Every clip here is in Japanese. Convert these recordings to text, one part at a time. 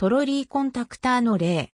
トロリーコンタクターの例。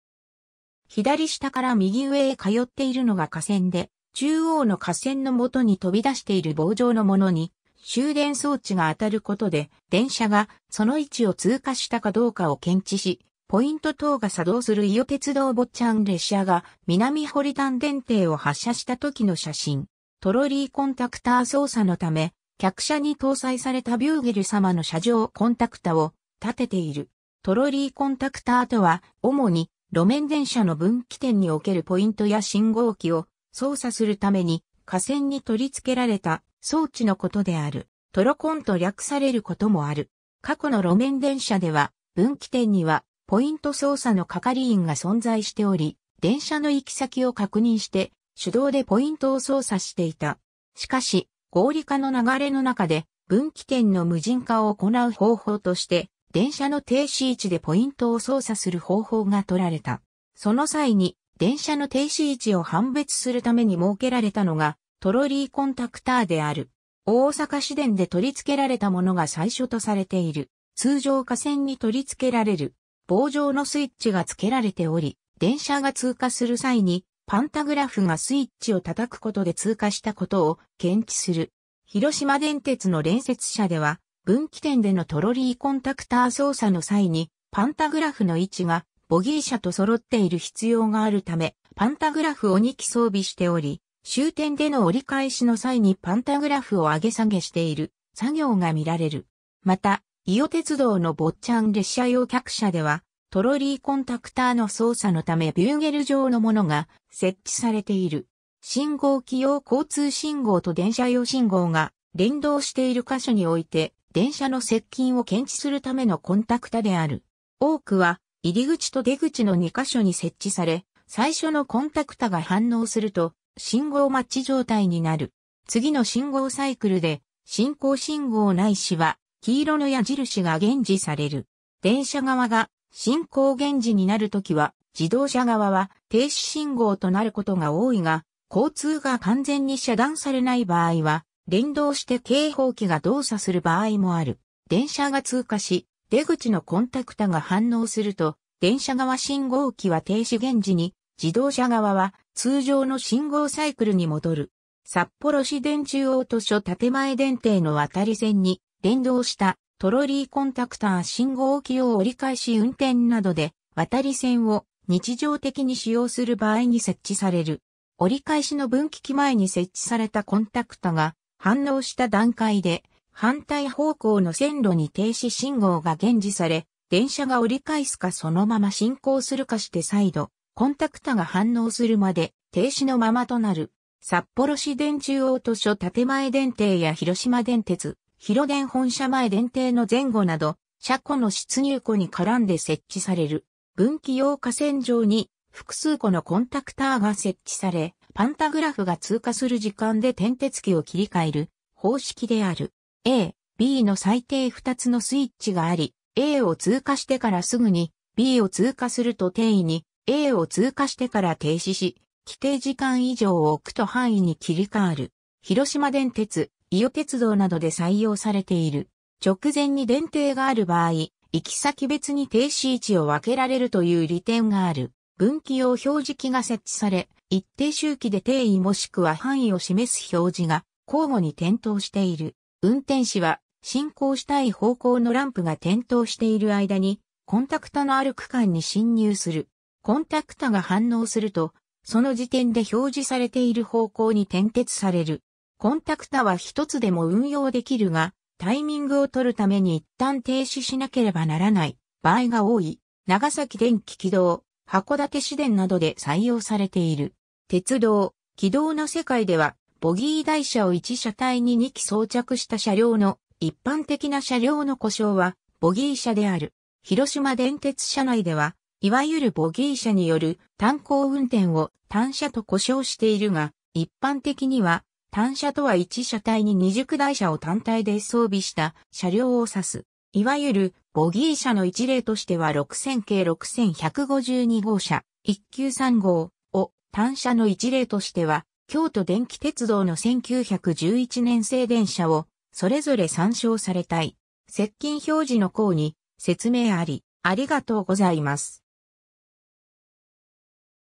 左下から右上へ通っているのが架線で、中央の架線の元に飛び出している棒状のものに、終電装置が当たることで、電車がその位置を通過したかどうかを検知し、ポイント等が作動する伊予鉄道坊ちゃん列車が南堀丹電停を発車した時の写真。トロリーコンタクター操作のため、客車に搭載されたビューゲル様の車上コンタクタを立てている。トロリーコンタクターとは、主に路面電車の分岐点におけるポイントや信号機を操作するために、架線に取り付けられた装置のことである。トロコンと略されることもある。過去の路面電車では、分岐点にはポイント操作の係員が存在しており、電車の行き先を確認して、手動でポイントを操作していた。しかし、合理化の流れの中で、分岐点の無人化を行う方法として、電車の停止位置でポイントを操作する方法が取られた。その際に、電車の停止位置を判別するために設けられたのが、トロリーコンタクターである。大阪市電で取り付けられたものが最初とされている。通常架線に取り付けられる。棒状のスイッチが付けられており、電車が通過する際に、パンタグラフがスイッチを叩くことで通過したことを検知する。広島電鉄の連接車では、分岐点でのトロリーコンタクター操作の際に、パンタグラフの位置がボギー車と揃っている必要があるため、パンタグラフを2機装備しており、終点での折り返しの際にパンタグラフを上げ下げしている作業が見られる。また、伊予鉄道の坊ちゃん列車用客車では、トロリーコンタクターの操作のためビューゲル状のものが設置されている。信号機用交通信号と電車用信号が連動している箇所において電車の接近を検知するためのコンタクタである。多くは入り口と出口の2箇所に設置され、最初のコンタクタが反応すると信号待ち状態になる。次の信号サイクルで進行信号ないしは黄色の矢印が現示される。電車側が進行現時になるときは、自動車側は停止信号となることが多いが、交通が完全に遮断されない場合は、連動して警報器が動作する場合もある。電車が通過し、出口のコンタクタが反応すると、電車側信号機は停止現時に、自動車側は通常の信号サイクルに戻る。札幌市電中央図書建前電停の渡り線に連動したトロリーコンタクター信号機を折り返し運転などで渡り線を日常的に使用する場合に設置される。折り返しの分岐器前に設置されたコンタクタが反応した段階で、反対方向の線路に停止信号が現示され、電車が折り返すかそのまま進行するかして再度、コンタクタが反応するまで停止のままとなる。札幌市電中央図書建前電停や広島電鉄、広電本社前電停の前後など、車庫の出入庫に絡んで設置される。分岐用河線上に複数個のコンタクターが設置され、パンタグラフが通過する時間で点鉄機を切り替える方式である。A、B の最低2つのスイッチがあり、A を通過してからすぐに B を通過すると定位に A を通過してから停止し、規定時間以上を置くと範囲に切り替わる。広島電鉄、伊予鉄道などで採用されている。直前に電停がある場合、行き先別に停止位置を分けられるという利点がある。分岐用表示器が設置され、一定周期で定位もしくは範囲を示す表示が交互に点灯している。運転士は進行したい方向のランプが点灯している間に、コンタクタのある区間に侵入する。コンタクタが反応すると、その時点で表示されている方向に点鉄される。コンタクタは一つでも運用できるが、タイミングを取るために一旦停止しなければならない場合が多い。長崎電気軌道、函館市電などで採用されている。鉄道、軌道の世界では、ボギー台車を1車体に2機装着した車両の一般的な車両の故障は、ボギー車である。広島電鉄車内では、いわゆるボギー車による単行運転を単車と故障しているが、一般的には単車とは1車体に二軸台車を単体で装備した車両を指す。いわゆるボギー車の一例としては6000系6152号車、193号を単車の一例としては、京都電気鉄道の1911年製電車をそれぞれ参照されたい。接近表示の項に説明あり、ありがとうございます。